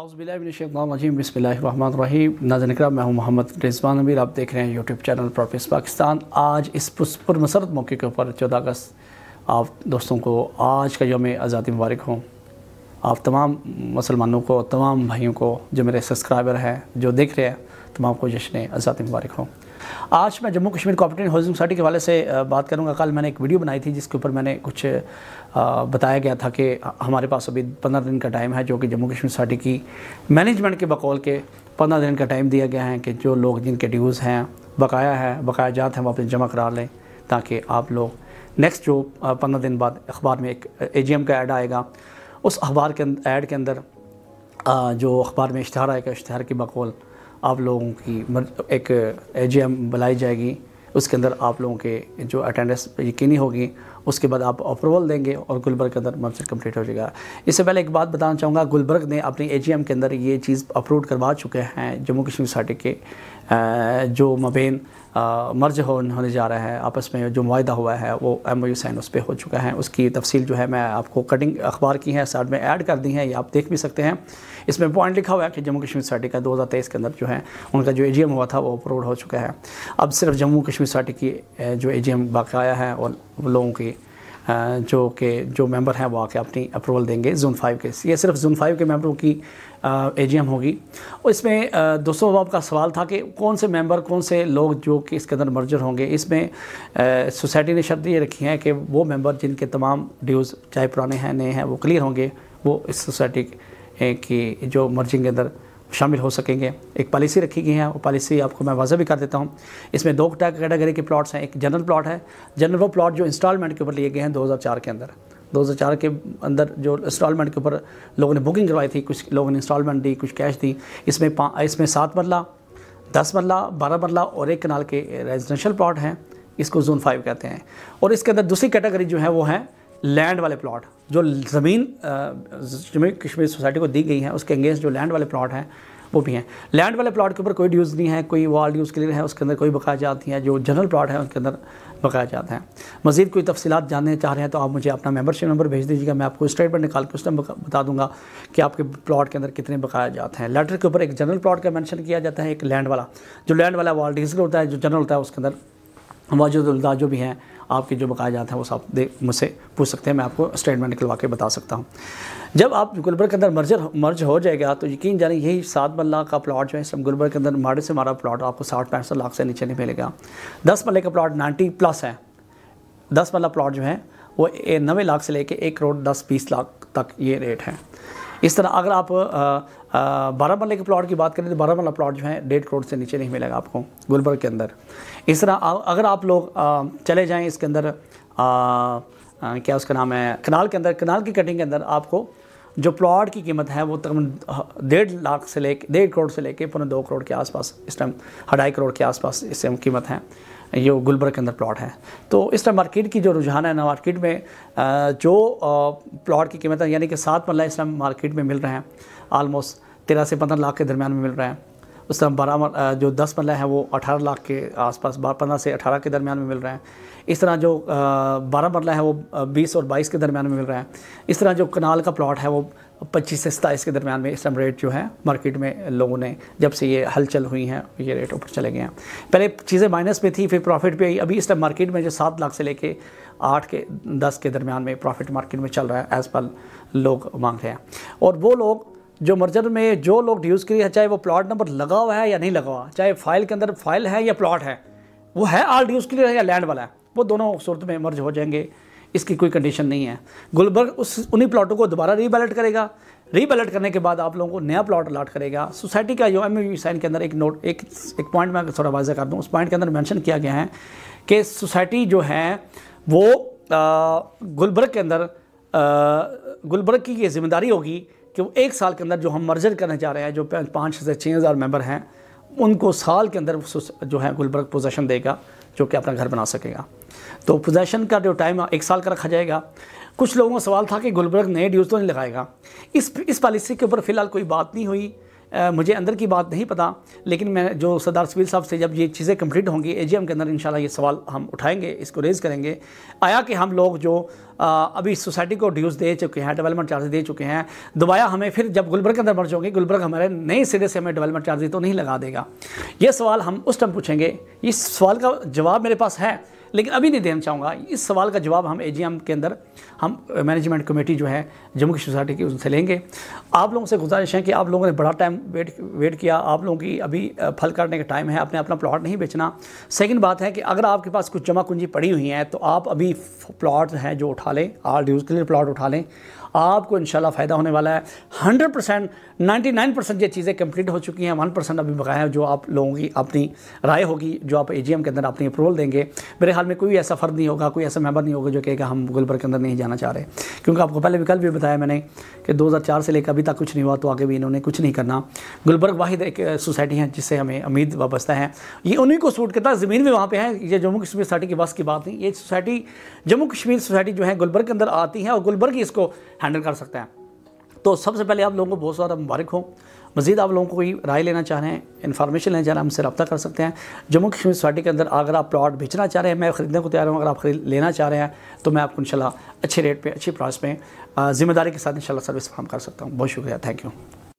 अउज़बिल्लाशैम बसमीम नाजन कराम मैं हूँ मोहम्मद रिजवान अमीर आप देख रहे हैं यूट्यूब चैनल प्रोफेस पाकिस्तान आज इस पुरमसरत मौके के ऊपर चौदह अगस्त आप दोस्तों को आज का योम आज़ादी मुबारक हो आप तमाम मुसलमानों को तमाम भाइयों को जो मेरे सब्सक्राइबर हैं जो देख रहे हैं तमाम को जश्न आज़ादी मुबारक हो आज मैं Jammu Kashmir cooperative housing society के हवाले से बात करूंगा कल मैंने एक वीडियो बनाई थी जिसके ऊपर मैंने कुछ बताया गया था कि हमारे पास अभी पंद्रह दिन का टाइम है जो कि जम्मू कश्मीर सोसाइटी की मैनेजमेंट के बकौल के पंद्रह दिन का टाइम दिया गया है कि जो लोग जिनके ड्यूज़ हैं बकाया है बकाया जात हैं वो अपने जमा करा लें ताकि आप लोग नेक्स्ट जो पंद्रह दिन बाद अखबार में एक ए का ऐड आएगा उस अखबार के अं-, ऐड के अंदर जो अखबार में इश्तहार आएगा इश्तहार की बकौल आप लोगों की एक ए बुलाई जाएगी उसके अंदर आप लोगों के जो अटेंडेंस यकीनी होगी उसके बाद आप अप्रूवल देंगे और गुलबर्ग के अंदर मर्चर कंप्लीट हो जाएगा इससे पहले एक बात बताना चाहूँगा गुलबर्ग ने अपने ए के अंदर ये चीज़ अप्रूव करवा चुके हैं जम्मू कश्मीर सोसाइटी के जो मबेन मर्ज हो, होने जा रहा है आपस में जो माहा हुआ है वो एम ओ साइन उस पर हो चुका है उसकी तफसील जो है मैं आपको कटिंग अखबार की है साइड में ऐड कर दी है ये आप देख भी सकते हैं इसमें पॉइंट लिखा हुआ है कि जम्मू कश्मीर सोसाइटी का दो हज़ार तेईस के अंदर जो है उनका जो ए जी एम हुआ था वो अप्रूव हो चुका है अब सिर्फ जम्मू कश्मीर सोसाइटी की जो ए जी एम आया है और लोगों की जो कि जो मेंबर हैं वो आके अपनी अप्रूवल देंगे जून फाइव के ये सिर्फ जून फाइव के मेंबरों की एम होगी और इसमें दोस्तों अब आपका सवाल था कि कौन से मेंबर कौन से लोग जो कि इसके अंदर मर्जर होंगे इसमें सोसाइटी ने शर्त ये रखी है कि वो मेंबर जिनके तमाम ड्यूज़ चाहे पुराने हैं नए हैं वो क्लियर होंगे वो इस सोसाइटी की जो मर्जिंग के अंदर शामिल हो सकेंगे एक पॉलिसी रखी गई है वो पॉलिसी आपको मैं वाजह भी कर देता हूँ इसमें दो कैटेगरी के प्लॉट्स हैं एक जनरल प्लॉट है जनरल वो प्लॉट जो इंस्टॉलमेंट के ऊपर लिए गए हैं 2004 के अंदर 2004 के अंदर जो इंस्टॉलमेंट के ऊपर लोगों ने बुकिंग करवाई थी कुछ लोगों ने इंस्टॉलमेंट दी कुछ कैश दी इसमें इसमें सात मरला दस मरला बारह मरला और एक कनाल के रेजिडेंशल प्लाट हैं इसको जोन फाइव कहते हैं और इसके अंदर दूसरी कैटेगरी जो है वो है लैंड वाले प्लॉट जो ज़मीन जम्मू कश्मीर सोसाइटी को दी गई है उसके अंगेंस्ट जो लैंड वाले प्लॉट हैं वो भी हैं लैंड वाले प्लॉट के ऊपर कोई ड्यूज़ नहीं है कोई वॉल ड्यूज़ क्लियर है उसके अंदर कोई बकाया नहीं है जो जनरल प्लॉट है उसके अंदर बकाया जाता हैं मज़ीद कोई तफसीत जानने चाह रहे हैं तो आप मुझे अपना मेबरशिप नंबर भेज दीजिएगा मैं आपको स्टेटमेंट निकाल के उस टाइम बता दूंगा कि आपके प्लॉट के अंदर कितने बकाया जाते हैं लेटर के ऊपर एक जनरल प्लॉट का मैंशन किया जाता है एक लैंड वाला जो लैंड वाला वॉल डीजल होता है जो जनरल होता है उसके अंदर वाजुलदा जो भी हैं आपके जो बकाया जाते हैं वो सब देख मुझसे पूछ सकते हैं मैं आपको स्टेटमेंट निकलवा के बता सकता हूँ जब आप गुलबर्ग के अंदर मर्जर मर्ज हो जाएगा तो यकीन जाने यही सात मल्ला का प्लाट जो है गुलबर्ग के अंदर माड़े से मारा प्लाट आपको साठ पैंसठ लाख से नीचे नहीं मिलेगा दस मल्ले का प्लाट नाइन्टी प्लस है दस मल्ला प्लाट जो है वो नबे लाख से लेकर एक करोड़ दस बीस लाख तक ये रेट है इस तरह अगर आप बारह बारामल्ला के प्लॉट की बात करें तो बारामल्ला प्लॉट जो है डेढ़ करोड़ से नीचे नहीं मिलेगा आपको गुलबर्ग के अंदर इस तरह अगर आप लोग चले जाएँ इसके अंदर आ, आ, क्या उसका नाम है कनाल के अंदर कनाल की कटिंग के अंदर आपको जो प्लॉट की कीमत है वो तकरीबन डेढ़ लाख से ले डेढ़ करोड़ से लेके पौने दो करोड़ के आसपास इस टाइम अढ़ाई करोड़ के आसपास इस टाइम कीमत है ये गुलबर्ग के अंदर प्लॉट है तो इस टाइम मार्केट की जो रुझान है ना मार्केट में जो प्लॉट की कीमत है यानी कि सात मरला इस टाइम मार्केट में मिल रहे हैं आलमोस्ट तेरह से पंद्रह लाख के दरमियान में मिल रहे हैं उस तरह बारह जो दस मरला हैं वो अठारह लाख के आसपास पंद्रह से अठारह के दरमियान में मिल रहे हैं इस तरह जो बारह मरला है वो बीस और बाईस के दरमियान में मिल रहे हैं इस तरह जो कनाल का प्लाट है वो पच्चीस से सताईस के दरमियान में इस टाइम रेट जो है मार्केट में लोगों ने जब से ये हलचल हुई हैं ये रेट ऊपर चले गए हैं पहले चीज़ें माइनस में थी फिर प्रॉफिट पे आई अभी इस टाइम मार्केट में जो सात लाख से लेके आठ के दस के दरमियान में प्रॉफिट मार्केट में चल रहा है एज़ पर लोग मांग रहे हैं और वो लोग जो मर्जर में जो लोग ड्यूज़ करिए चाहे वो प्लॉट नंबर लगा हुआ है या नहीं लगा हुआ चाहे फाइल के अंदर फाइल है या प्लॉट है वो है आल ड्यूज़ के लिए या लैंड वाला है वो दोनों सूरत में मर्ज हो जाएंगे इसकी कोई कंडीशन नहीं है गुलबर्ग उस उन्हीं प्लाटों को दोबारा रीबैलेट करेगा रीबैलेट करने के बाद आप लोगों को नया प्लॉट अलाट करेगा सोसाइटी का जो एम साइन के अंदर एक नोट एक एक पॉइंट मैं थोड़ा वाजा कर दूँ उस पॉइंट के अंदर मैंशन किया गया है कि सोसाइटी जो है वो गुलबर्ग के अंदर गुलबर्ग की ये जिम्मेदारी होगी कि वो एक साल के अंदर जो हम मर्जर करने जा रहे हैं जो पाँच से छः हज़ार मेम्बर हैं उनको साल के अंदर जो है गुलबर्ग पोजेशन देगा जो कि अपना घर बना सकेगा तो पोजेशन का जो टाइम एक साल का रखा जाएगा कुछ लोगों का सवाल था कि गुलबर्ग नए ड्यूज़ तो नहीं लगाएगा इस इस पॉलिसी के ऊपर फ़िलहाल कोई बात नहीं हुई मुझे अंदर की बात नहीं पता लेकिन मैं जो सरदार सबीर साहब से जब ये चीज़ें कंप्लीट होंगी ए के अंदर इन ये सवाल हम उठाएंगे इसको रेज़ करेंगे आया कि हम लोग जो आ, अभी सोसाइटी को ड्यूज़ दे चुके हैं डेवलपमेंट चार्ज दे चुके हैं दोबारा हमें फिर जब गुलबर्ग के अंदर मर चुके गुलबर्ग हमारे नए सिरे से हमें डेवलपमेंट चार्ज तो नहीं लगा देगा ये सवाल हम उस टाइम पूछेंगे इस सवाल का जवाब मेरे पास है लेकिन अभी नहीं देना चाहूँगा इस सवाल का जवाब हम ए के अंदर हम मैनेजमेंट कमेटी जो है जम्मू कश्मीर सोसाइटी की उनसे लेंगे आप लोगों से गुजारिश है कि आप लोगों ने बड़ा टाइम वेट वेट किया आप लोगों की अभी फल करने का टाइम है आपने अपना प्लाट नहीं बेचना सेकेंड बात है कि अगर आपके पास कुछ जमा कुंजी पड़ी हुई है तो आप अभी प्लाट हैं जो उठा लें आर ड्यूज़ के लिए प्लाट उठा लें आपको इन फ़ायदा होने वाला है 100 परसेंट नाइन्टी नाइन परसेंट ये चीज़ें कंप्लीट हो चुकी हैं वन परसेंट अभी बकाया है जो आप लोगों की अपनी राय होगी जो आप एजीएम के अंदर अपनी अप्रूवल देंगे मेरे ख्याल में कोई ऐसा फ़र्द नहीं होगा कोई ऐसा मेंबर नहीं होगा जो कहेगा हम गुलबर्ग के अंदर नहीं जाना चाह रहे क्योंकि आपको पहले भी कल भी बताया मैंने कि 2004 से लेकर अभी तक कुछ नहीं हुआ तो आगे भी इन्होंने कुछ नहीं करना गुलबर्ग वाहिद एक सोसाइटी है जिससे हमें उम्मीद वाबस्ता है ये उन्हीं को सूट करता है ज़मीन भी वहाँ पर है ये जम्मू कश्मीर सोसाइटी के बस की बात नहीं ये सोसाइटी जम्मू कश्मीर सोसाइटी जो है गुलबर्ग के अंदर आती है और गुलबर्ग ही इसको हैंडल कर सकता है तो सबसे पहले आप लोगों को बहुत सारा मुबारक हो मजीद आप लोगों को कोई राय लेना चाह रहे हैं इन्फॉर्मेशन लेना चाह रहे हैं हमसे रब्ता कर सकते हैं जम्मू कश्मीर सोसाइटी के अंदर अगर आप प्लाट बेचना चाह रहे हैं मैं ख़रीदने को तैयार हूँ अगर आप खरीद लेना चाह रहे हैं तो मैं आपको इनशाला अच्छे रेट पर अच्छी प्राइस में ज़िम्मेदारी के साथ इनशाला सर्विस फ्राम कर सकता हूँ बहुत शुक्रिया थैंक यू